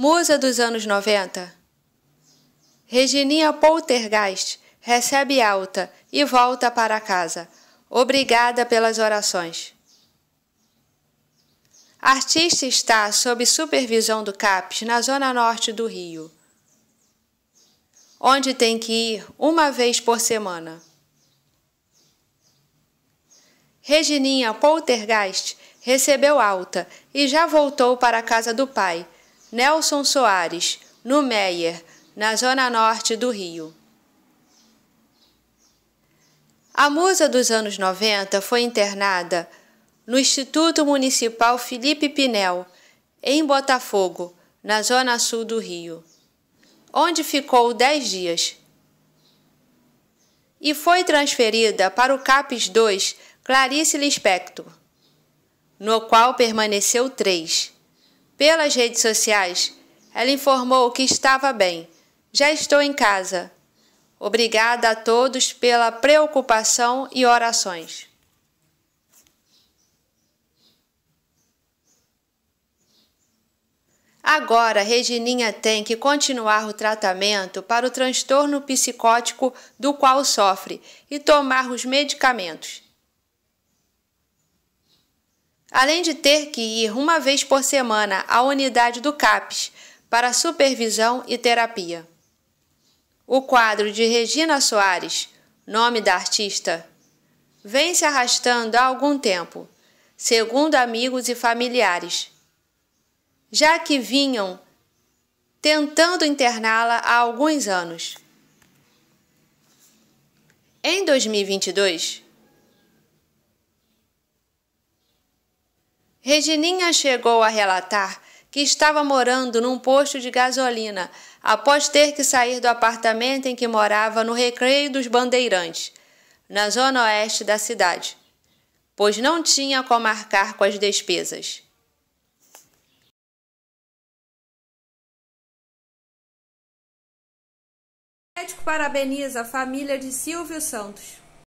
musa dos anos 90. Regininha Poltergeist recebe alta e volta para casa. Obrigada pelas orações. Artista está sob supervisão do CAPES na zona norte do Rio, onde tem que ir uma vez por semana. Regininha Poltergeist recebeu alta e já voltou para a casa do pai Nelson Soares, no Meyer, na zona norte do Rio. A musa dos anos 90 foi internada no Instituto Municipal Felipe Pinel, em Botafogo, na zona sul do Rio, onde ficou dez dias. E foi transferida para o CAPES 2 Clarice Lispector, no qual permaneceu três. Pelas redes sociais, ela informou que estava bem. Já estou em casa. Obrigada a todos pela preocupação e orações. Agora, Regininha tem que continuar o tratamento para o transtorno psicótico do qual sofre e tomar os medicamentos. Além de ter que ir uma vez por semana à unidade do CAPES para supervisão e terapia. O quadro de Regina Soares, nome da artista, vem se arrastando há algum tempo, segundo amigos e familiares, já que vinham tentando interná-la há alguns anos. Em 2022, Regininha chegou a relatar que estava morando num posto de gasolina após ter que sair do apartamento em que morava no Recreio dos Bandeirantes, na zona oeste da cidade, pois não tinha como arcar com as despesas. O médico parabeniza a família de Silvio Santos.